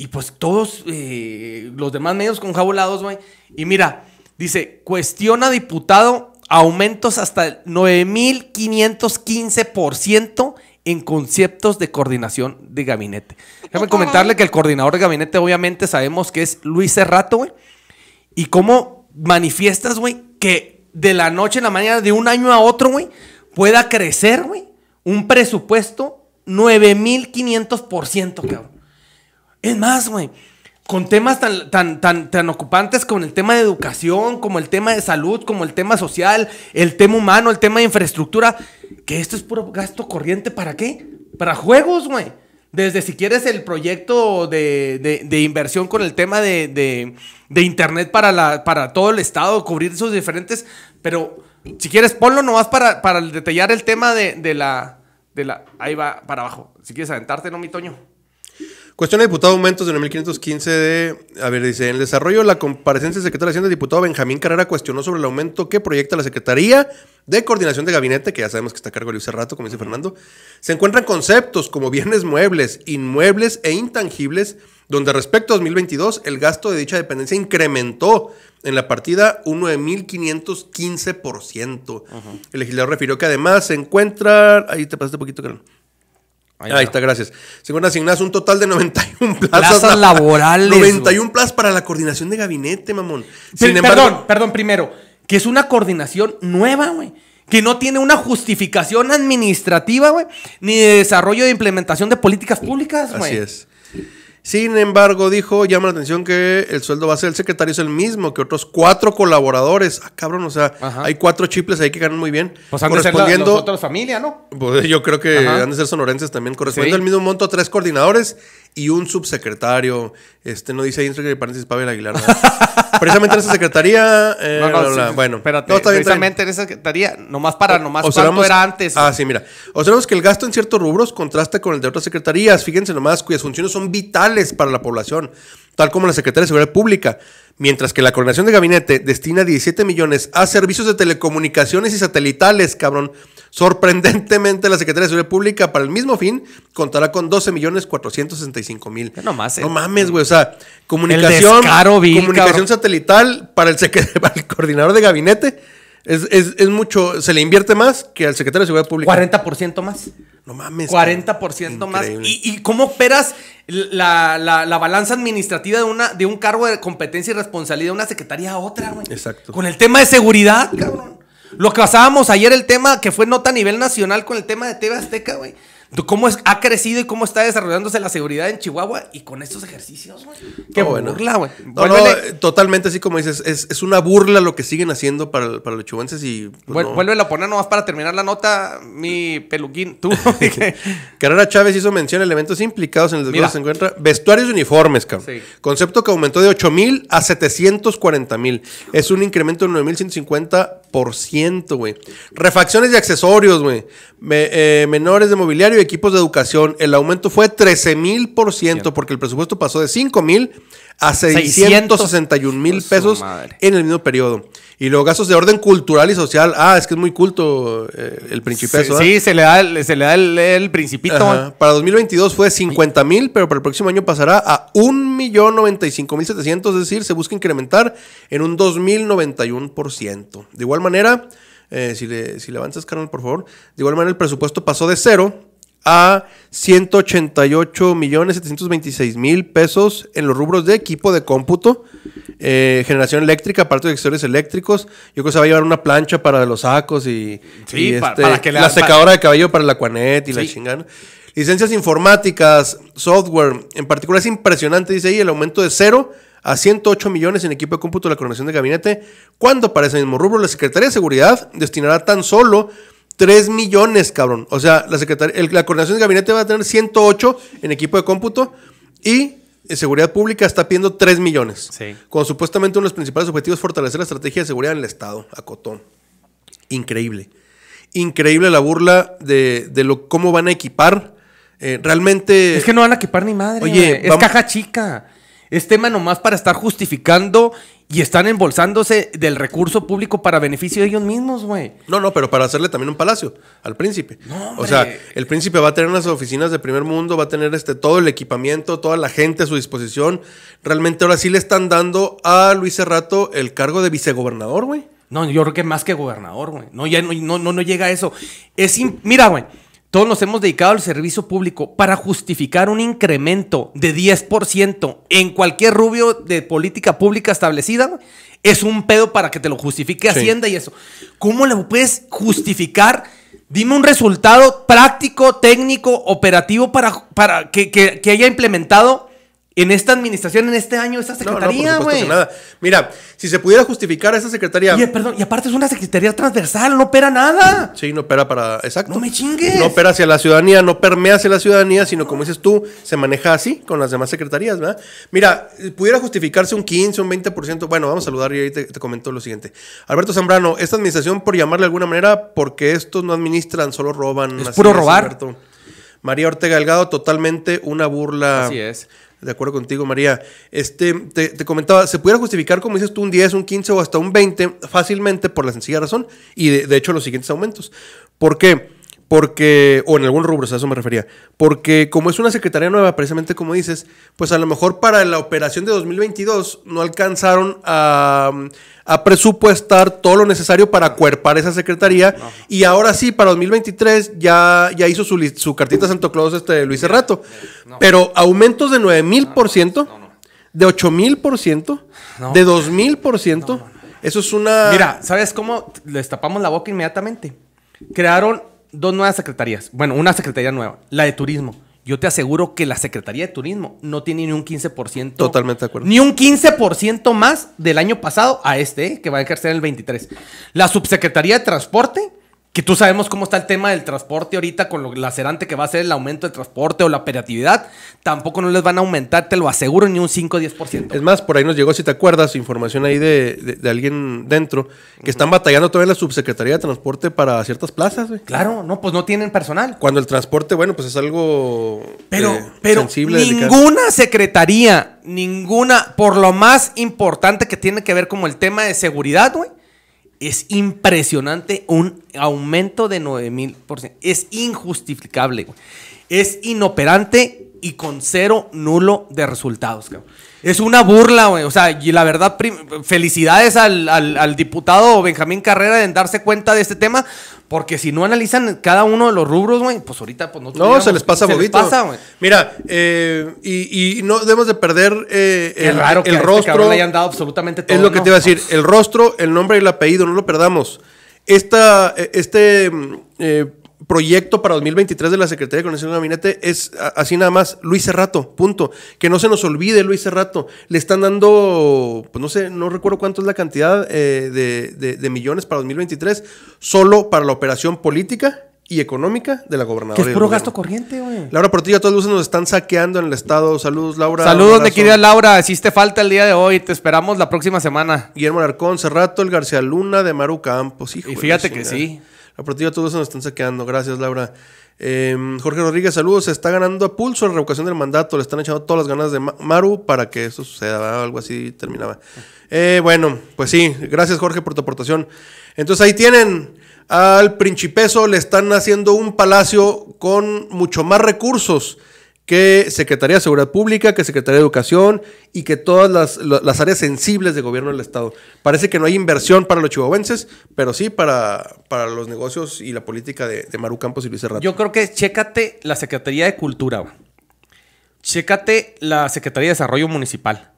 Y pues todos eh, los demás medios conjabulados, güey. Y mira, dice, cuestiona diputado aumentos hasta el 9.515% en conceptos de coordinación de gabinete. Déjame comentarle que el coordinador de gabinete obviamente sabemos que es Luis Cerrato, güey. Y cómo manifiestas, güey, que de la noche en la mañana, de un año a otro, güey, pueda crecer, güey, un presupuesto 9.500%, cabrón. Es más, güey, con temas tan, tan, tan, tan ocupantes como el tema de educación, como el tema de salud, como el tema social, el tema humano, el tema de infraestructura, que esto es puro gasto corriente, ¿para qué? Para juegos, güey. Desde si quieres el proyecto de, de, inversión con el tema de, de, internet para, la, para todo el estado, cubrir esos diferentes, pero si quieres ponlo nomás para, para detallar el tema de, la, de la... Ahí va, para abajo. Si quieres aventarte, ¿no, mi Toño? Cuestión de diputado aumentos de 9515 de. A ver, dice. En el desarrollo la comparecencia de Secretaria de Hacienda, del diputado Benjamín Carrera cuestionó sobre el aumento que proyecta la Secretaría de Coordinación de Gabinete, que ya sabemos que está a cargo de Luis Rato, como dice Fernando. Se encuentran conceptos como bienes muebles, inmuebles e intangibles, donde respecto a 2022, el gasto de dicha dependencia incrementó en la partida un 9.515%. El legislador refirió que además se encuentra. Ahí te pasaste un poquito, Carlos. Ahí, está. gracias. Según asignas un total de 91 plazas, plazas laborales. 91 plazas para la coordinación de gabinete, mamón. Sin perdón, perdón, primero, que es una coordinación nueva, güey. Que no tiene una justificación administrativa, güey, ni de desarrollo de implementación de políticas públicas, güey. Así es. Sin embargo, dijo, llama la atención que el sueldo va a ser del secretario es el mismo que otros cuatro colaboradores. Ah, cabrón, o sea, hay cuatro chiples ahí que ganan muy bien. Pues correspondiendo, de ser familia, ¿no? Pues, yo creo que Ajá. han de ser sonorenses también. Correspondiendo al mismo monto a tres coordinadores y un subsecretario. Este, no dice ahí entre paréntesis Pavel Aguilar. <laughs> precisamente en esa secretaría. Eh, bueno, espérate, precisamente en esa secretaría, nomás para, o, nomás cuánto era antes. Ah, sí, mira. Observamos que el gasto en ciertos rubros contrasta con el de otras secretarías. Fíjense nomás, cuyas funciones son vitales para la población tal como la Secretaría de Seguridad Pública, mientras que la Coordinación de Gabinete destina 17 millones a servicios de telecomunicaciones y satelitales, cabrón. Sorprendentemente, la Secretaría de Seguridad Pública, para el mismo fin, contará con 12 millones 465 mil. No mames, güey. O sea, comunicación, comunicación satelital para el, <laughs> para el coordinador de gabinete es, es, es, mucho, se le invierte más que al secretario de Seguridad Pública. 40% más. No mames. 40% más. ¿Y, cómo operas la, la, la, balanza administrativa de, una, de un cargo de competencia y responsabilidad de una secretaría a otra, güey? Exacto. Con el tema de seguridad, cabrón. Lo que pasábamos ayer, el tema que fue nota a nivel nacional con el tema de TV Azteca, güey cómo es, ha crecido y cómo está desarrollándose la seguridad en Chihuahua y con estos ejercicios, güey. Qué bueno. burla, güey. Eh, totalmente así como dices, es, una burla lo que siguen haciendo para, los chihuahuenses. y. Pues, Vuelve a poner nomás para terminar la nota, mi peluquín, tú. <laughs> <laughs> Carrera Chávez hizo mención a elementos implicados en el desglose se encuentra vestuarios y uniformes, cabrón. Concepto que aumentó de 8 mil a 740 mil. Es un incremento de mil 9.150 por ciento güey. Refacciones y accesorios, güey. Eh, menores de mobiliario y equipos de educación. El aumento fue 13 mil por ciento porque el presupuesto pasó de cinco mil a 661 mil pesos en el mismo periodo. Y los gastos de orden cultural y social. Ah, es que es muy culto eh, el principeso. Sí, se le da, el, se le da el, principito. Para 2022 fue 50 mil, pero para el próximo año pasará a 1.095.700, es decir, se busca incrementar en un 2.091%. De igual manera, eh, si, le, si le avanzas, Carmen, por favor. De igual manera, el presupuesto pasó de cero a 188 millones 726 mil pesos en los rubros de equipo de cómputo, eh, generación eléctrica, aparte de accesorios eléctricos. Yo creo que se va a llevar una plancha para los sacos y, este, la, secadora de cabello para la cuanet y la chingana. Licencias informáticas, software, en particular es impresionante, dice ahí, el aumento de cero a 108 millones en equipo de cómputo de la coronación de gabinete, cuando para ese mismo rubro la Secretaría de Seguridad destinará tan solo 3 millones, cabrón. O sea, la, secretaria la coordinación de gabinete va a tener 108 en equipo de cómputo y eh, seguridad pública está pidiendo 3 millones. Sí. Con supuestamente uno de los principales objetivos es fortalecer la estrategia de seguridad en el Estado, a Cotón. Increíble. Increíble la burla de, lo, cómo van a equipar. Eh, realmente. Es que no van a equipar ni madre. Oye, es caja chica. Es tema nomás para estar justificando y están embolsándose del recurso público para beneficio de ellos mismos, güey. No, no, pero para hacerle también un palacio al príncipe. No, o sea, el príncipe va a tener unas oficinas de primer mundo, va a tener este, todo el equipamiento, toda la gente a su disposición. Realmente ahora sí le están dando a Luis Cerrato el cargo de vicegobernador, güey. No, yo creo que más que gobernador, güey. No, ya no, no, no, no llega a eso. Es mira, güey. Todos nos hemos dedicado al servicio público para justificar un incremento de 10% en cualquier rubio de política pública establecida. Es un pedo para que te lo justifique Hacienda y eso. ¿Cómo lo puedes justificar? Dime un resultado práctico, técnico, operativo para, para que haya implementado en esta administración, en este año, esta secretaría, güey. No, no, nada. Mira, si se pudiera justificar esa secretaría. Y, eh, perdón, y aparte es una secretaría transversal, no opera nada. Sí, no opera para. Exacto. No me chingues. No opera hacia la ciudadanía, no permea hacia la ciudadanía, sino como dices tú, se maneja así con las demás secretarías, ¿verdad? Mira, pudiera justificarse un 15, un 20%. Bueno, vamos a saludar y ahí te, te comento lo siguiente. Alberto Zambrano, esta administración, por llamarle de alguna manera, porque estos no administran, solo roban. Es puro robar. María Ortega Delgado, totalmente una burla. Así es de acuerdo contigo, María. Este, te, comentaba, se pudiera justificar, como dices tú, un 10, un 15 o hasta un 20 fácilmente por la sencilla razón y de, de hecho los siguientes aumentos. ¿Por qué? porque, o en algún rubro, o sea, a eso me refería, porque como es una secretaría nueva, precisamente como dices, pues a lo mejor para la operación de 2022 no alcanzaron a, presupuestar todo lo necesario para cuerpar esa secretaría y ahora sí, para 2023 ya, ya hizo su, su cartita Santo Claus este Luis Cerrato, pero aumentos de 9000%, ciento, de 8000%, de 2000%, eso es una... Mira, ¿sabes cómo les tapamos la boca inmediatamente? Crearon dos nuevas secretarías. Bueno, una secretaría nueva, la de turismo. Yo te aseguro que la Secretaría de Turismo no tiene ni un 15%. Totalmente de acuerdo. Ni un 15% más del año pasado a este, eh, que va a ejercer el 23. La Subsecretaría de Transporte y tú sabemos cómo está el tema del transporte ahorita con lo lacerante que va a ser el aumento del transporte o la operatividad, tampoco no les van a aumentar, te lo aseguro, ni un 5 o 10%. Es más, por ahí nos llegó, si te acuerdas, información ahí de, alguien dentro, que están batallando todavía la Subsecretaría de Transporte para ciertas plazas, güey. Claro, no, pues no tienen personal. Cuando el transporte, bueno, pues es algo pero, eh, pero sensible. Ninguna secretaría, ninguna, por lo más importante que tiene que ver como el tema de seguridad, güey es impresionante un aumento de 9000%. Es injustificable, Es inoperante y con cero nulo de resultados, Es una burla, güey. O sea, y la verdad, felicidades al, al, al, diputado Benjamín Carrera en darse cuenta de este tema, porque si no analizan cada uno de los rubros, güey, pues ahorita pues no No, se les pasa se bobito. Les pasa, güey. Mira, eh, y, no debemos de perder eh, el, raro que el este rostro. le hayan dado absolutamente todo. Es lo que te iba a decir. El rostro, el nombre y el apellido, no lo perdamos. Esta, eh, este mm, eh, proyecto para 2023 de la Secretaría de Conexión de Gabinete es así nada más, Luis Cerrato, punto. Que no se nos olvide Luis Cerrato. Le están dando, pues no sé, no recuerdo cuánto es la cantidad eh, de, millones para 2023, solo para la operación política y económica de la gobernadora. Que es puro gasto corriente, güey. Laura Portillo, a todas luces nos están saqueando en el Estado. Saludos, Laura. Saludos, mi querida Laura. Hiciste falta el día de hoy. Te esperamos la próxima semana. Guillermo Arcón, Cerrato, el García Luna de Maru Campos. y fíjate que sí. A partir de todo eso nos están saqueando. Gracias, Laura. Em, Jorge Rodríguez, saludos. Se está ganando a pulso la revocación del mandato. Le están echando todas las ganas de Maru para que eso suceda. Algo así terminaba. Eh, bueno, pues sí. Gracias, Jorge, por tu aportación. Entonces ahí tienen. Al Principeso le están haciendo un palacio con mucho más recursos que Secretaría de Seguridad Pública, que Secretaría de Educación y que todas las, áreas sensibles de gobierno del Estado. Parece que no hay inversión para los chihuahuenses, pero sí para, para los negocios y la política de, Maru Campos y Luis Herrera. Yo creo que chécate la Secretaría de Cultura, chécate la Secretaría de Desarrollo Municipal,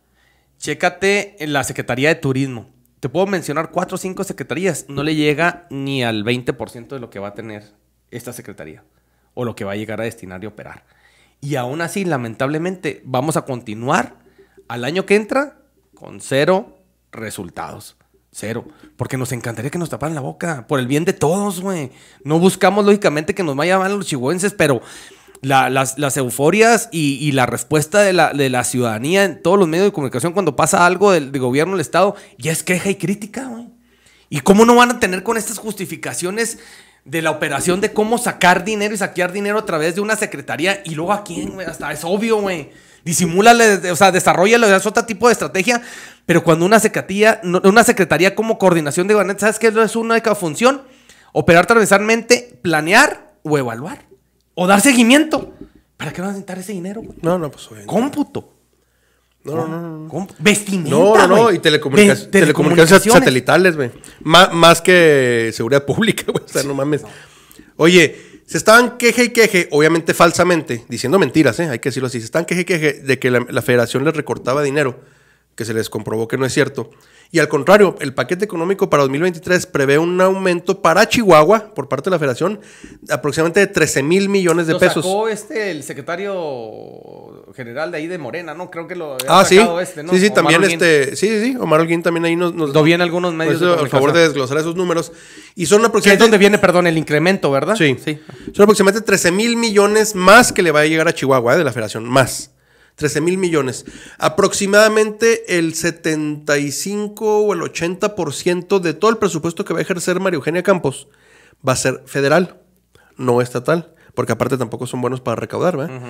chécate la Secretaría de Turismo. Te puedo mencionar cuatro o cinco secretarías. No le llega ni al 20% de lo que va a tener esta secretaría o lo que va a llegar a destinar y operar. Y aún así, lamentablemente, vamos a continuar al año que entra con cero resultados. Cero. Porque nos encantaría que nos taparan la boca. Por el bien de todos, güey. No buscamos, lógicamente, que nos vaya mal los chigüenses, pero las, euforias y, la respuesta de la, ciudadanía en todos los medios de comunicación cuando pasa algo de del gobierno del Estado ya es queja y crítica, güey. ¿Y cómo no van a tener con estas justificaciones de la operación de cómo sacar dinero y saquear dinero a través de una secretaría y luego a quién, güey, hasta es obvio, güey. Disimúlale, o sea, desarrolla es otro tipo de estrategia, pero cuando una secretaría, una secretaría como coordinación de gobernanza, ¿sabes qué es una única función? Operar transversalmente, planear o evaluar o dar seguimiento. ¿Para qué van a necesitar ese dinero, güey? No, no, pues Cómputo. No, no, no, Vestimenta. No, no, Y telecomunicaciones, satelitales, güey. más que seguridad pública, <laughs> güey. O sea, no mames. Oye, se estaban queje y queje, obviamente falsamente, diciendo mentiras, ¿eh? Hay que decirlo así. Se estaban queje y queje de que la federación les recortaba dinero, que se les comprobó que no es cierto. Y al contrario, el paquete económico para 2023 prevé un aumento para Chihuahua por parte de la federación de aproximadamente de 13 mil millones de lo pesos. Sacó este, el secretario general de ahí de Morena, ¿no? Creo que lo ha ah, sacado este, ¿no? Sí, sí, también este, sí, sí, Omar Alguín también ahí nos... nos lo algunos medios A favor de desglosar esos números. Y son aproximadamente... es donde viene, perdón, el incremento, ¿verdad? Sí. sí. Son aproximadamente 13 mil millones más que le va a llegar a Chihuahua ¿eh? de la federación, más. 13 mil millones. Aproximadamente el 75 o el 80% de todo el presupuesto que va a ejercer María Eugenia Campos va a ser federal, no estatal. Porque aparte tampoco son buenos para recaudar, ¿verdad?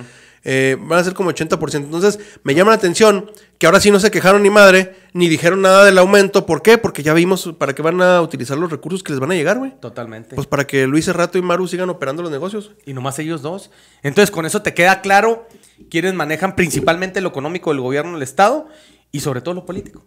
Eh, van a ser como 80%. Entonces, me llama la atención que ahora sí no se quejaron ni madre, ni dijeron nada del aumento. ¿Por qué? Porque ya vimos para qué van a utilizar los recursos que les van a llegar, güey. Totalmente. Pues para que Luis Rato y Maru sigan operando los negocios. Y nomás ellos dos. Entonces, con eso te queda claro quienes manejan principalmente lo económico del gobierno del Estado y sobre todo lo político.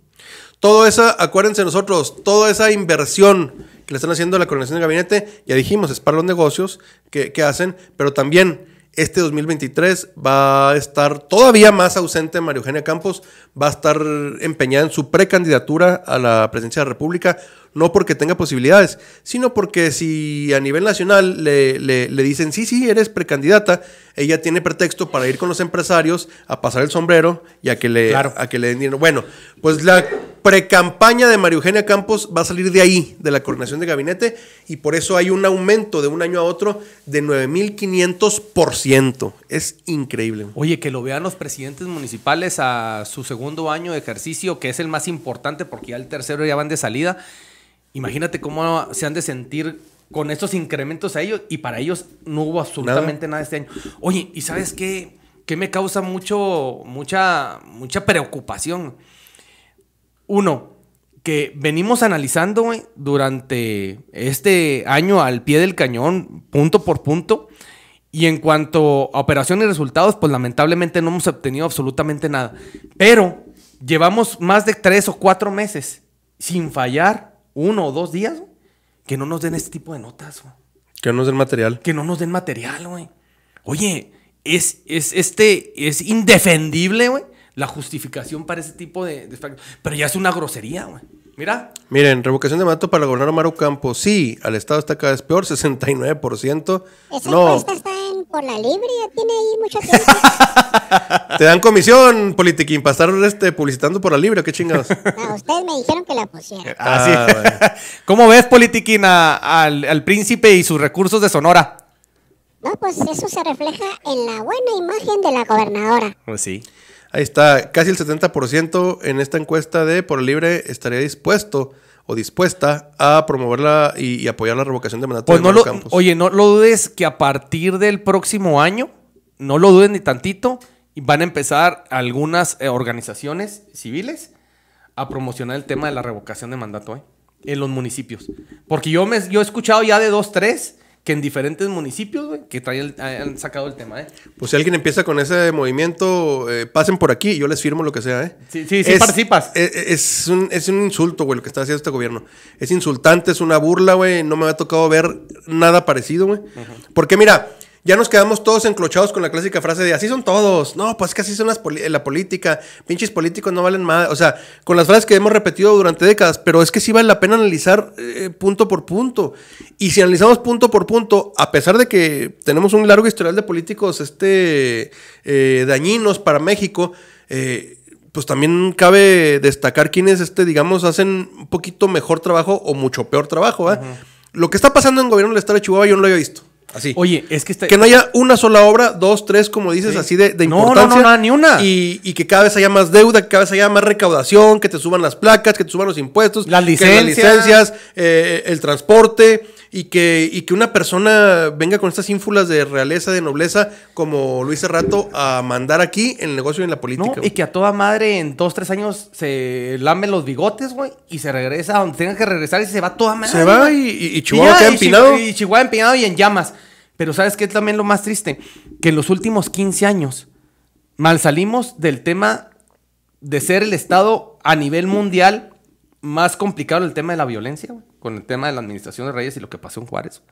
Todo esa, acuérdense nosotros, toda esa inversión que le están haciendo a la coronación del gabinete, ya dijimos, es para los negocios que, hacen, pero también este 2023 va a estar todavía más ausente María Eugenia Campos, va a estar empeñada en su precandidatura a la presidencia de la República, no porque tenga posibilidades, sino porque si a nivel nacional le, le dicen, sí, sí, eres precandidata, ella tiene pretexto para ir con los empresarios a pasar el sombrero y a que le, a que le den dinero. Bueno, pues la precampaña de María Eugenia Campos va a salir de ahí, de la coordinación de gabinete, y por eso hay un aumento de un año a otro de 9.500%. Es increíble. Oye, que lo vean los presidentes municipales a su segundo año de ejercicio, que es el más importante porque ya el tercero ya van de salida. Imagínate cómo se han de sentir con estos incrementos a ellos y para ellos no hubo absolutamente nada, este año. Oye, ¿y sabes qué? Que me causa mucho, mucha, mucha preocupación. Uno, que venimos analizando durante este año al pie del cañón, punto por punto. Y en cuanto a operaciones y resultados, pues lamentablemente no hemos obtenido absolutamente nada. Pero llevamos más de tres o cuatro meses sin fallar uno o dos días que no nos den este tipo de notas, güey. Que no nos den material. Que no nos den material, güey. Oye, es, es, este, es indefendible, güey, la justificación para ese tipo de, de Pero ya es una grosería, güey. Mira. Miren, revocación de mato para gobernar Maru Campo. Sí, al Estado está cada vez peor, 69%. <laughs> Esa no. está en por la libre, ya tiene ahí mucho tiempo. <laughs> Te dan comisión, Politiquín, para estar este, publicitando por la libre, qué chingados. No, ustedes me dijeron que la pusieran. Ah, ah, ¿Cómo ves, Politiquín, al, príncipe y sus recursos de Sonora? No, pues eso se refleja en la buena imagen de la gobernadora. Pues sí. Ahí está, casi el 70% en esta encuesta de por libre estaría dispuesto o dispuesta a promoverla y, apoyar la revocación de mandato pues no oye, no lo dudes que a partir del próximo año, no lo dudes ni tantito, y van a empezar algunas eh, organizaciones civiles a promocionar el tema de la revocación de mandato eh, en los municipios. Porque yo, me, yo he escuchado ya de dos, tres que en diferentes municipios que traen han sacado el tema. Eh. Pues si alguien empieza con ese movimiento, pasen por aquí yo les firmo lo que sea. ¿eh? Sí, sí, sí es, participas. E, e, es, un, insulto, güey, lo que está haciendo este gobierno. Es insultante, es una burla, güey. No me ha tocado ver nada parecido, güey. Porque mira, ya nos quedamos todos enclochados con la clásica frase de así son todos. No, pues que así son las la política. Pinches políticos no valen más, O sea, con las frases que hemos repetido durante décadas, pero es que sí vale la pena analizar eh, punto por punto. Y si analizamos punto por punto, a pesar de que tenemos un largo historial de políticos este, eh, dañinos para México, eh, pues también cabe destacar quienes, este, digamos, hacen un poquito mejor trabajo o mucho peor trabajo. Lo que está pasando en el gobierno del Estado de Chihuahua yo no lo había visto. Así. Oye, es que este Que no haya una sola obra, dos, tres, como dices, así de, de importancia. No, ni una. Y, que cada vez haya más deuda, que cada vez haya más recaudación, que te suban las placas, que te suban los impuestos. Las licencias. las licencias, eh, el transporte. Y que, y que una persona venga con estas ínfulas de realeza, de nobleza, como Luis rato a mandar aquí en el negocio y en la política. y que a toda madre en dos, tres años se lamen los bigotes, güey, y se regresa a donde tenga que regresar y se va toda madre. Se va y, Chihuahua empinado. y Chihuahua empinado y en llamas. Pero ¿sabes qué es también lo más triste? Que en los últimos 15 años mal salimos del tema de ser el Estado a nivel mundial más complicado el tema de la violencia, con el tema de la administración de Reyes y lo que pasó en Juárez.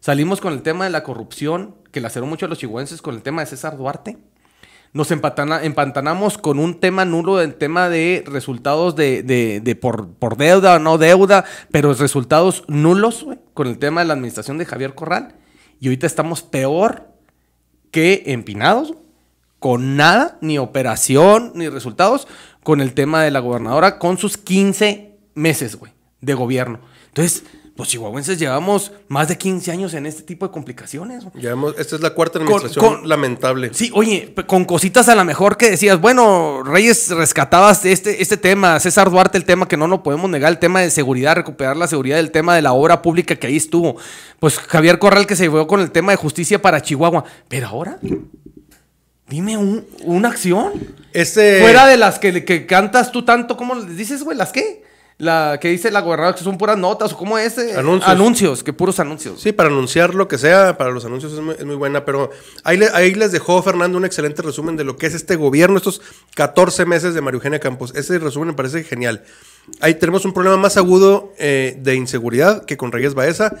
Salimos con el tema de la corrupción, que la cerró mucho a los chihuahuenses con el tema de César Duarte. Nos empantanamos con un tema nulo del tema de resultados de, por, deuda o no deuda, pero resultados nulos, con el tema de la administración de Javier Corral. Y ahorita estamos peor que empinados, con nada, ni operación, ni resultados, con el tema de la gobernadora, con sus 15 meses, güey, de gobierno. Entonces, los chihuahuenses llevamos más de 15 años en este tipo de complicaciones. esta es la cuarta administración lamentable. Sí, oye, con cositas a lo mejor que decías, bueno, Reyes, rescatabas este, este tema, César Duarte, el tema que no no podemos negar, el tema de seguridad, recuperar la seguridad, el tema de la obra pública que ahí estuvo. Pues Javier Corral que se llevó con el tema de justicia para Chihuahua. Pero ahora, Dime una acción. Este Fuera de las que, que cantas tú tanto, ¿cómo les dices, güey? ¿Las qué? la que dice la gobernadora que son puras notas o cómo es eh? anuncios. que puros anuncios. Sí, para anunciar lo que sea, para los anuncios es muy, buena, pero ahí, les dejó Fernando un excelente resumen de lo que es este gobierno, estos 14 meses de María Eugenia Campos. Ese resumen me parece genial. Ahí tenemos un problema más agudo eh, de inseguridad que con Reyes Baeza.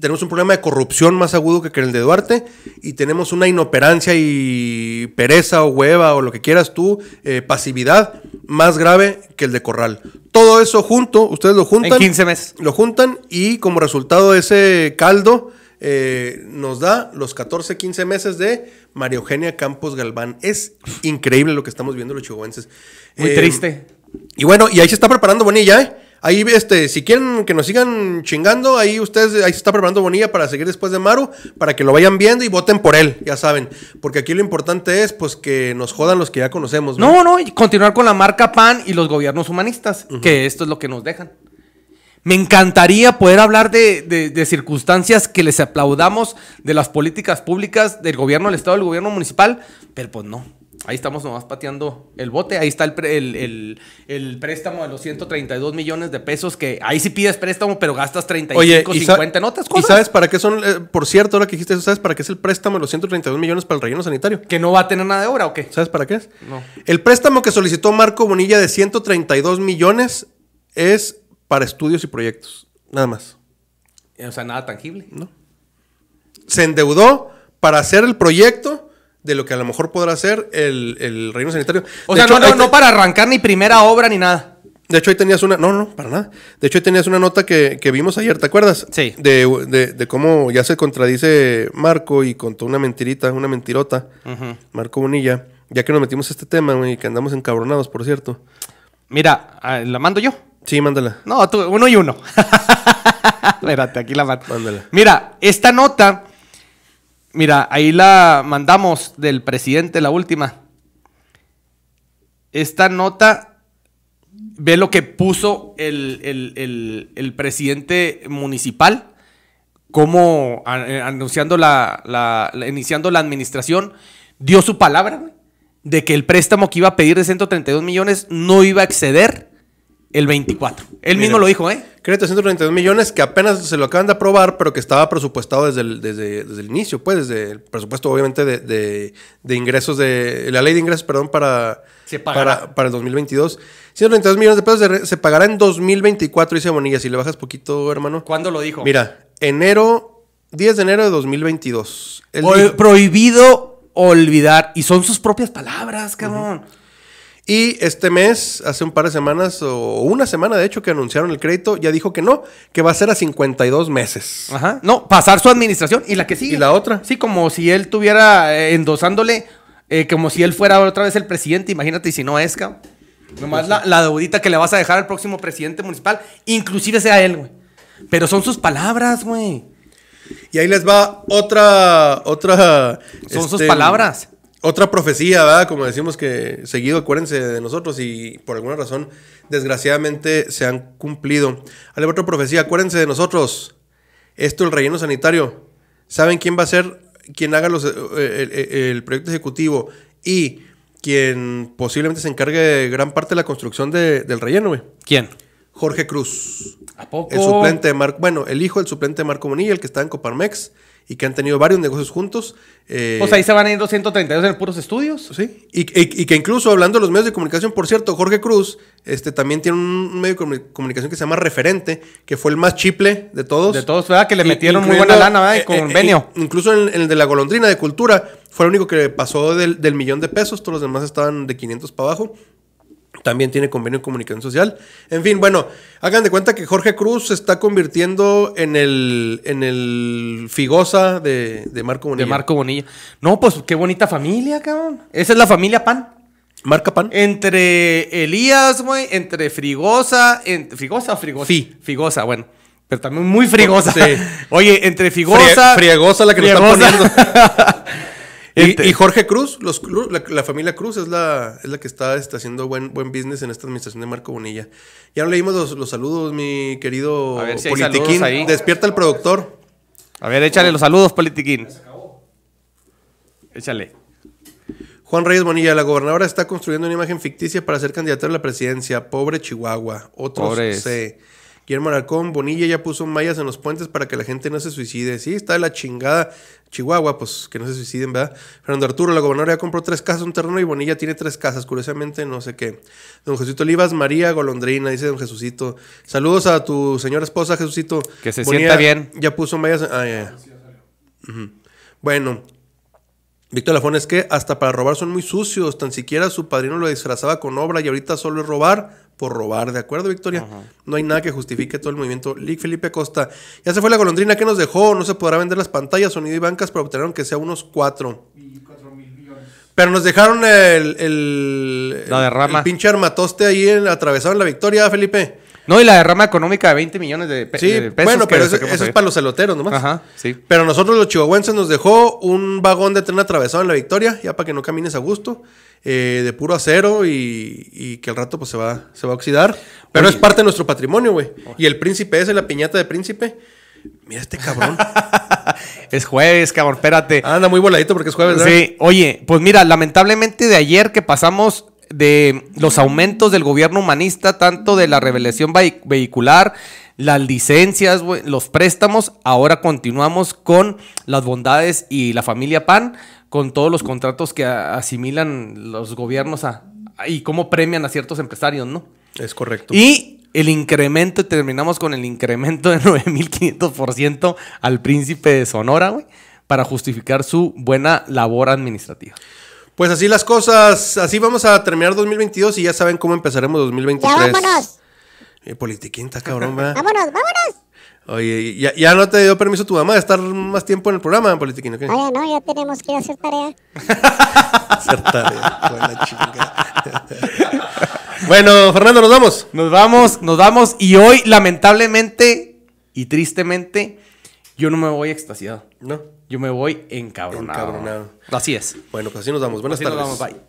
Tenemos un problema de corrupción más agudo que el de Duarte y tenemos una inoperancia y pereza o hueva o lo que quieras tú, eh, pasividad más grave que el de Corral. Todo eso junto, ustedes lo juntan. En 15 meses. Lo juntan y como resultado de ese caldo eh, nos da los 14, 15 meses de María Eugenia Campos Galván. Es increíble lo que estamos viendo los chihuahuenses. Muy eh, triste. Y bueno, y ahí se está preparando Bonilla, ¿eh? Ahí, este, si quieren que nos sigan chingando, ahí ustedes, ahí se está preparando Bonilla para seguir después de Maru, para que lo vayan viendo y voten por él, ya saben. Porque aquí lo importante es, pues, que nos jodan los que ya conocemos. No, no, y continuar con la marca PAN y los gobiernos humanistas, que esto es lo que nos dejan. Me encantaría poder hablar de, de, circunstancias que les aplaudamos de las políticas públicas del gobierno del Estado, del gobierno municipal, pero pues no. Ahí estamos nomás pateando el bote. Ahí está el, préstamo de los 132 millones de pesos. Que ahí sí pides préstamo, pero gastas 35, 50 notas. ¿Y sabes para qué son? Eh, por cierto, ahora que dijiste eso, ¿sabes para qué es el préstamo de los 132 millones para el relleno sanitario? ¿Que no va a tener nada de obra o qué? ¿Sabes para qué es? No. El préstamo que solicitó Marco Bonilla de 132 millones es para estudios y proyectos. Nada más. O sea, nada tangible. No. Se endeudó para hacer el proyecto de lo que a lo mejor podrá ser el, reino sanitario. O sea, no, para arrancar ni primera obra ni nada. De hecho, ahí tenías una. No, no, para nada. De hecho, ahí tenías una nota que, vimos ayer, ¿te acuerdas? Sí. De, cómo ya se contradice Marco y contó una mentirita, una mentirota. Marco Bonilla. Ya que nos metimos este tema, y que andamos encabronados, por cierto. Mira, ah, ¿la mando yo? Sí, mándala. No, tú, uno y uno. <laughs> Espérate, aquí la mando. Mándala. Mira, esta nota Mira, ahí la mandamos del presidente, la última. Esta nota ve lo que puso el, presidente municipal, como eh, anunciando la, iniciando la administración, dio su palabra de que el préstamo que iba a pedir de 132 millones no iba a exceder el 24. Él mismo lo dijo, ¿eh? de 132 millones que apenas se lo acaban de aprobar, pero que estaba presupuestado desde el, desde, el inicio, pues, desde el presupuesto, obviamente, de, de, ingresos, de la ley de ingresos, perdón, para, para, para, el 2022. 132 millones de pesos se pagará en 2024, dice Bonilla. Si le bajas poquito, hermano. ¿Cuándo lo dijo? Mira, enero, 10 de enero de 2022. prohibido olvidar, y son sus propias palabras, cabrón. Y este mes, hace un par de semanas o una semana de hecho que anunciaron el crédito, ya dijo que no, que va a ser a 52 meses. Ajá. No, pasar su administración y la que sigue. Y la otra. Sí, como si él tuviera eh, endosándole, eh, como si él fuera otra vez el presidente, imagínate, y si no es, cabrón. Nomás la, deudita que le vas a dejar al próximo presidente municipal, inclusive sea él, güey. Pero son sus palabras, güey. Y ahí les va otra, otra. Son sus este, palabras otra profecía, ¿verdad? Como decimos que seguido, acuérdense de nosotros y por alguna razón, desgraciadamente, se han cumplido. Ale, otra profecía, acuérdense de nosotros. Esto, el relleno sanitario. ¿Saben quién va a ser quien haga los, eh, el, proyecto ejecutivo y quien posiblemente se encargue de gran parte de la construcción del relleno, güey? ¿Quién? Jorge Cruz. ¿A poco? El suplente de Marco, bueno, el hijo del suplente de Marco Munilla, el que está en Coparmex, y que han tenido varios negocios juntos. Eh, pues ahí se van a ir 232 en puros estudios. Sí, y, y, que incluso hablando de los medios de comunicación, por cierto, Jorge Cruz este, también tiene un medio de comunicación que se llama Referente, que fue el más chiple de todos. De todos, ¿verdad? Que le metieron muy buena lana, ¿verdad? Eh, con eh, eh, Incluso en, el de la golondrina de cultura, fue el único que pasó del, del millón de pesos, todos los demás estaban de 500 para abajo. También tiene convenio en comunicación social. En fin, bueno, hagan de cuenta que Jorge Cruz se está convirtiendo en el, en el Figosa de, Marco Bonilla. De Marco Bonilla. No, pues qué bonita familia, cabrón. Esa es la familia Pan. Marca Pan. Entre Elías, güey, entre Frigosa, en, Frigosa o Frigosa. Sí. Figosa, bueno. Pero también muy frigosa. <laughs> Oye, entre Figosa. Frigosa, la que nos están poniendo. <laughs> Este, y, Jorge Cruz, la, familia Cruz es la, la que está, este, haciendo buen, business en esta administración de Marco Bonilla. Ya no leímos los, saludos, mi querido Politiquín. Despierta el productor. A ver, échale los saludos, Politiquín. Échale. Juan Reyes Bonilla, la gobernadora está construyendo una imagen ficticia para ser candidata a la presidencia. Pobre Chihuahua. Otros Guillermo Aracón, Bonilla ya puso mallas en los puentes para que la gente no se suicide. Sí, está la chingada Chihuahua, pues que no se suiciden, ¿verdad? Fernando Arturo, la gobernadora ya compró tres casas, un terreno y Bonilla tiene tres casas, curiosamente, no sé qué. Don Jesucito Olivas, María Golondrina, dice don Jesucito. Saludos a tu señora esposa, Jesucito. Que se sienta bien. Ya puso mallas. Ah, bueno, Víctor Lafón es que hasta para robar son muy sucios, tan siquiera su padrino lo disfrazaba con obra y ahorita solo es robar robar, ¿de acuerdo, Victoria? No hay nada que justifique todo el movimiento. Lick Felipe Costa. Ya se fue la golondrina que nos dejó. No se podrá vender las pantallas, sonido y bancas, pero obtener que sea unos cuatro. millones. Pero nos dejaron el, la derrama. el pinche armatoste ahí en, atravesado en la victoria, Felipe. No, y la derrama económica de 20 millones de, sí, pesos. Bueno, pero eso, es para los celoteros nomás. Ajá, sí. Pero nosotros los chihuahuenses nos dejó un vagón de tren atravesado en la Victoria, ya para que no camines a gusto. Eh, de puro acero y, que al rato pues se va, se va a oxidar. Pero es parte de nuestro patrimonio, güey. Y el príncipe ese, la piñata de príncipe. Mira este cabrón. <laughs> es jueves, cabrón, espérate. Anda muy voladito porque es jueves, Sí, oye, pues mira, lamentablemente de ayer que pasamos de los aumentos del gobierno humanista, tanto de la revelación vehicular, las licencias, los préstamos. Ahora continuamos con las bondades y la familia PAN, con todos los contratos que asimilan los gobiernos a, y cómo premian a ciertos empresarios, ¿no? Es correcto. Y el incremento, terminamos con el incremento de 9.500% <laughs> al príncipe de Sonora, para justificar su buena labor administrativa. Pues así las cosas, así vamos a terminar 2022 y ya saben cómo empezaremos 2023. ¡Ya vámonos! Eh, politiquinta, cabrón, <laughs> ¡Vámonos, vámonos! Oye, ¿ya, no te dio permiso tu mamá de estar más tiempo en el programa, Politiquín? Oye, no, ya tenemos que hacer tarea. <laughs> hacer tarea, buena chingada. <laughs> bueno, Fernando, nos vamos. Nos vamos, nos vamos. Y hoy, lamentablemente y tristemente, yo no me voy extasiado. No yo me voy encabronado. Encabronado. Así es. Bueno, pues así nos damos. Pues Buenas tardes. Nos Bye.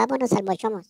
Vámonos al